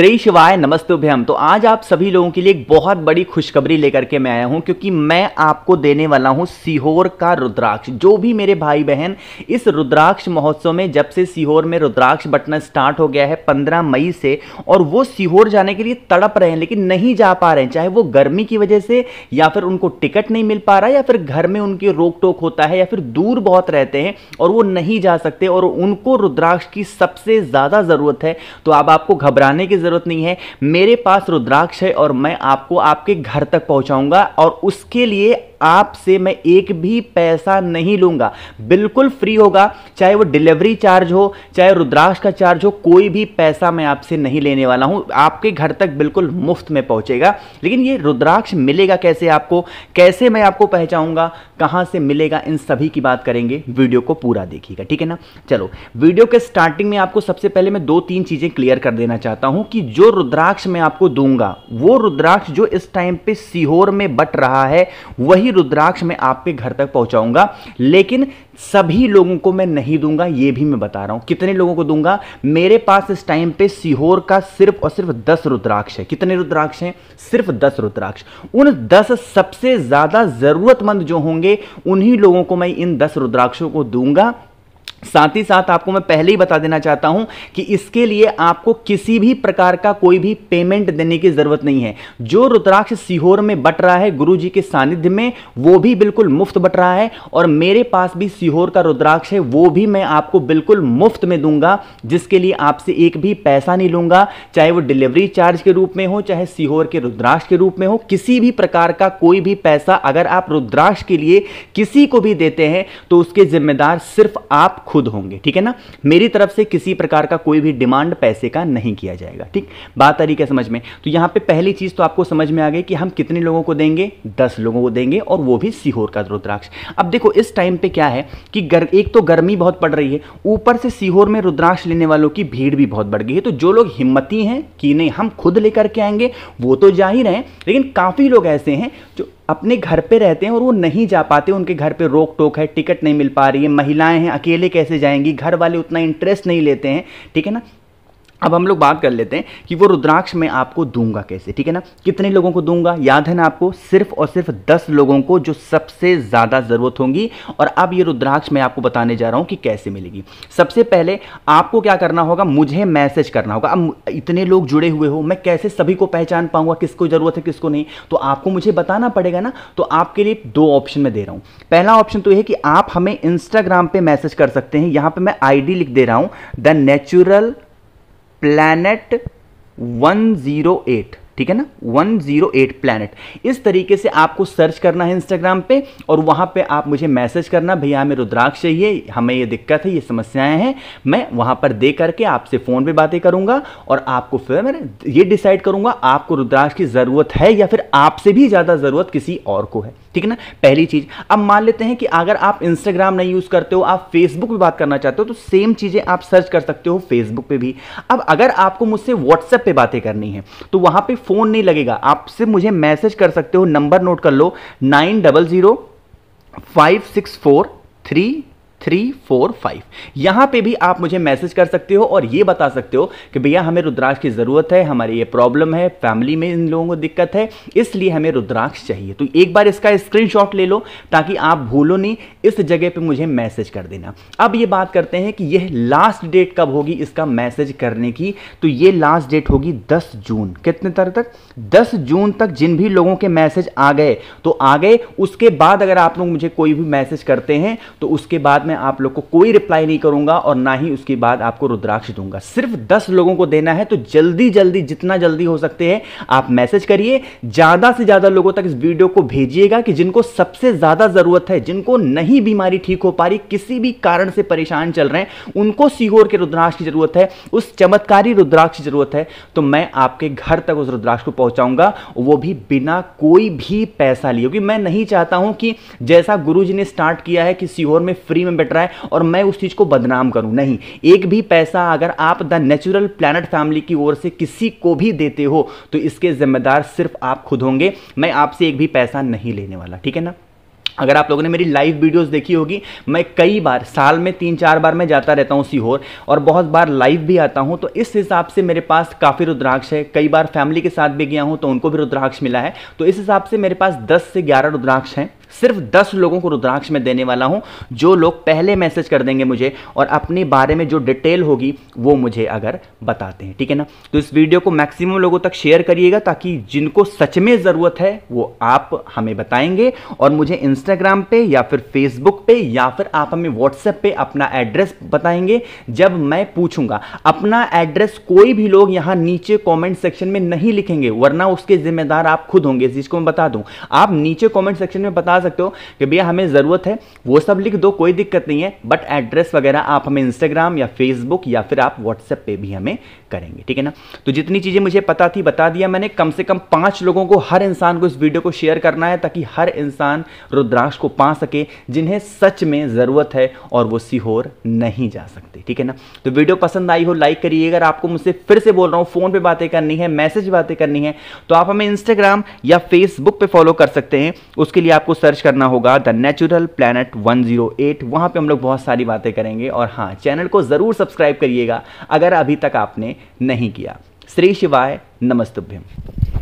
श्री शिवाय नमस्तुभ्यम तो आज आप सभी लोगों के लिए एक बहुत बड़ी खुशखबरी लेकर के मैं आया हूं क्योंकि मैं आपको देने वाला हूं सीहोर का रुद्राक्ष जो भी मेरे भाई बहन इस रुद्राक्ष महोत्सव में जब से सीहोर में रुद्राक्ष बटना स्टार्ट हो गया है पंद्रह मई से और वो सीहोर जाने के लिए तड़प रहे हैं लेकिन नहीं जा पा रहे हैं चाहे वो गर्मी की वजह से या फिर उनको टिकट नहीं मिल पा रहा या फिर घर में उनकी रोक टोक होता है या फिर दूर बहुत रहते हैं और वो नहीं जा सकते और उनको रुद्राक्ष की सबसे ज़्यादा ज़रूरत है तो अब आपको घबराने की जरूरत ज़रूरत नहीं है मेरे पास रुद्राक्ष है और मैं आपको आपके घर तक पहुंचाऊंगा और उसके लिए आपसे मैं एक भी पैसा नहीं लूंगा बिल्कुल फ्री होगा चाहे वो डिलीवरी चार्ज हो चाहे रुद्राक्ष का चार्ज हो कोई भी पैसा मैं आपसे नहीं लेने वाला हूं आपके घर तक बिल्कुल मुफ्त में पहुंचेगा लेकिन ये रुद्राक्ष मिलेगा कैसे आपको कैसे मैं आपको पहचाऊंगा कहां से मिलेगा इन सभी की बात करेंगे वीडियो को पूरा देखिएगा ठीक है ना चलो वीडियो के स्टार्टिंग में आपको सबसे पहले मैं दो तीन चीजें क्लियर कर देना चाहता हूं कि जो रुद्राक्ष मैं आपको दूंगा वो रुद्राक्ष जो इस टाइम पे सीहोर में बट रहा है वही ही रुद्राक्ष मैं आपके घर तक पहुंचाऊंगा लेकिन सभी लोगों को मैं नहीं दूंगा ये भी मैं बता रहा हूं कितने लोगों को दूंगा मेरे पास इस टाइम पे सीहोर का सिर्फ और सिर्फ दस रुद्राक्ष है कितने रुद्राक्ष हैं सिर्फ दस रुद्राक्ष उन दस सबसे ज़्यादा ज़रूरतमंद जो होंगे उन्हीं लोगों को मैं इन दस रुद्राक्षों को दूंगा साथ ही साथ आपको मैं पहले ही बता देना चाहता हूं कि इसके लिए आपको किसी भी प्रकार का कोई भी पेमेंट देने की जरूरत नहीं है जो रुद्राक्ष सीहोर में बट रहा है गुरु जी के सानिध्य में वो भी बिल्कुल मुफ्त बट रहा है और मेरे पास भी सीहोर का रुद्राक्ष है वो भी मैं आपको बिल्कुल मुफ्त में दूंगा जिसके लिए आपसे एक भी पैसा नहीं लूंगा चाहे वो डिलीवरी चार्ज के रूप में हो चाहे सीहोर के रुद्राक्ष के रूप में हो किसी भी प्रकार का कोई भी पैसा अगर आप रुद्राक्ष के लिए किसी को भी देते हैं तो उसके जिम्मेदार सिर्फ आप खुद होंगे ठीक है ना मेरी तरफ से किसी प्रकार का कोई भी डिमांड पैसे का नहीं किया जाएगा ठीक बात तरीके समझ में तो यहां पे पहली चीज़ तो आपको समझ में आ गई कि हम कितने लोगों को देंगे दस लोगों को देंगे और वो भी सीहोर का रुद्राक्ष अब देखो इस टाइम पे क्या है कि गर, एक तो गर्मी बहुत पड़ रही है ऊपर से सीहोर में रुद्राक्ष लेने वालों की भीड़ भी बहुत बढ़ गई है तो जो लोग हिम्मती हैं कि नहीं हम खुद लेकर के आएंगे वो तो जा ही रहे लेकिन काफ़ी लोग ऐसे हैं जो अपने घर पे रहते हैं और वो नहीं जा पाते उनके घर पे रोक टोक है टिकट नहीं मिल पा रही है महिलाएं हैं अकेले कैसे जाएंगी घर वाले उतना इंटरेस्ट नहीं लेते हैं ठीक है ना अब हम लोग बात कर लेते हैं कि वो रुद्राक्ष मैं आपको दूंगा कैसे ठीक है ना कितने लोगों को दूंगा याद है ना आपको सिर्फ और सिर्फ दस लोगों को जो सबसे ज़्यादा ज़रूरत होगी और अब ये रुद्राक्ष मैं आपको बताने जा रहा हूँ कि कैसे मिलेगी सबसे पहले आपको क्या करना होगा मुझे मैसेज करना होगा अब इतने लोग जुड़े हुए हो मैं कैसे सभी को पहचान पाऊंगा किसको ज़रूरत है किसको नहीं तो आपको मुझे बताना पड़ेगा ना तो आपके लिए दो ऑप्शन मैं दे रहा हूँ पहला ऑप्शन तो ये कि आप हमें इंस्टाग्राम पर मैसेज कर सकते हैं यहाँ पर मैं आई लिख दे रहा हूँ द नेचुरल प्लैनेट 108 ठीक है ना 108 प्लैनेट इस तरीके से आपको सर्च करना है इंस्टाग्राम पे और वहाँ पे आप मुझे मैसेज करना भैया हमें रुद्राक्ष चाहिए हमें ये दिक्कत है ये समस्याएं हैं मैं वहाँ पर दे करके आपसे फ़ोन पे बातें करूँगा और आपको फिर मैं ये डिसाइड करूँगा आपको रुद्राक्ष की ज़रूरत है या फिर आपसे भी ज़्यादा ज़रूरत किसी और को है ठीक है ना पहली चीज अब मान लेते हैं कि अगर आप इंस्टाग्राम नहीं यूज़ करते हो आप फेसबुक पे बात करना चाहते हो तो सेम चीज़ें आप सर्च कर सकते हो फेसबुक पे भी अब अगर आपको मुझसे व्हाट्सएप पे बातें करनी है तो वहां पे फ़ोन नहीं लगेगा आप सिर्फ मुझे मैसेज कर सकते हो नंबर नोट कर लो nine double zero five six four three three four five यहाँ पे भी आप मुझे मैसेज कर सकते हो और ये बता सकते हो कि भैया हमें रुद्राक्ष की ज़रूरत है हमारी ये प्रॉब्लम है फैमिली में इन लोगों को दिक्कत है इसलिए हमें रुद्राक्ष चाहिए तो एक बार इसका स्क्रीनशॉट ले लो ताकि आप भूलो नहीं इस जगह पे मुझे मैसेज कर देना अब ये बात करते हैं कि यह लास्ट डेट कब होगी इसका मैसेज करने की तो ये लास्ट डेट होगी दस जून कितने तरह तक दस जून तक जिन भी लोगों के मैसेज आ गए तो आ गए उसके बाद अगर आप लोग मुझे कोई भी मैसेज करते हैं तो उसके बाद मैं आप लोग को कोई रिप्लाई नहीं करूंगा और ना ही उसके बाद आपको रुद्राक्ष दूंगा सिर्फ दस लोगों को देना है तो जल्दी जल्दी जितना जल्दी हो सकते हैं आप मैसेज करिए ज़्यादा से ज़्यादा लोगों तक इस वीडियो को भेजिएगा कि जिनको सबसे ज़्यादा ज़रूरत है जिनको नहीं बीमारी ठीक हो पा रही किसी भी कारण से परेशान चल रहे हैं उनको सीहोर के रुद्राक्ष की ज़रूरत है उस चमत्कारी रुद्राक्ष की ज़रूरत है तो मैं आपके घर तक उस रुद्राक्ष को पहुंचाऊंगा वो भी बिना कोई भी पैसा लिए क्योंकि मैं नहीं चाहता हूं कि जैसा गुरु ने स्टार्ट किया है कि सीहोर में फ्री में रहा है और मैं उस चीज़ को बदनाम करूं नहीं एक भी पैसा अगर आप द नेचुरल प्लानट फैमिली की ओर से किसी को भी देते हो तो इसके जिम्मेदार सिर्फ आप खुद होंगे मैं आपसे एक भी पैसा नहीं लेने वाला ठीक है ना अगर आप लोगों ने मेरी लाइव वीडियोस देखी होगी मैं कई बार साल में तीन चार बार मैं जाता रहता हूँ सीहोर और बहुत बार लाइव भी आता हूँ तो इस हिसाब से मेरे पास काफ़ी रुद्राक्ष है कई बार फैमिली के साथ भी गया हूँ तो उनको भी रुद्राक्ष मिला है तो इस हिसाब से मेरे पास 10 से 11 रुद्राक्ष हैं सिर्फ दस लोगों को रुद्राक्ष में देने वाला हूँ जो लोग पहले मैसेज कर देंगे मुझे और अपने बारे में जो डिटेल होगी वो मुझे अगर बताते हैं ठीक है ना तो इस वीडियो को मैक्सिमम लोगों तक शेयर करिएगा ताकि जिनको सच में ज़रूरत है वो आप हमें बताएंगे और मुझे इंस्टाग्राम पे या फिर फेसबुक पे या फिर आप हमें व्हाट्सएप पे अपना एड्रेस बताएंगे जब मैं पूछूंगा अपना एड्रेस कोई भी लोग यहाँ नीचे कमेंट सेक्शन में नहीं लिखेंगे वरना उसके जिम्मेदार आप खुद होंगे जिसको मैं बता दूं आप नीचे कमेंट सेक्शन में बता दिखा सकते हो कि भैया हमें ज़रूरत है वो सब लिख दो कोई दिक्कत नहीं है बट एड्रेस वगैरह आप हमें इंस्टाग्राम या फेसबुक या फिर आप व्हाट्सएप पे भी हमें करेंगे ठीक है ना तो जितनी चीज़ें मुझे पता थी बता दिया मैंने कम से कम पाँच लोगों को हर इंसान को इस वीडियो को शेयर करना है ताकि हर इंसान रुद्राक्ष को पा सके जिन्हें सच में ज़रूरत है और वो सीहोर नहीं जा सकते ठीक है ना तो वीडियो पसंद आई हो लाइक करिए अगर आपको मुझसे फिर से बोल रहा हूँ फ़ोन पर बातें करनी है मैसेज बातें करनी है तो आप हमें इंस्टाग्राम या फेसबुक पर फॉलो कर सकते हैं उसके लिए आपको सर्च सर्च करना होगा द नेचुरल प्लानट 108 वहाँ पर हम लोग बहुत सारी बातें करेंगे और हाँ चैनल को ज़रूर सब्सक्राइब करिएगा अगर अभी तक आपने नहीं किया श्री शिवाय नमस्तुभ्यम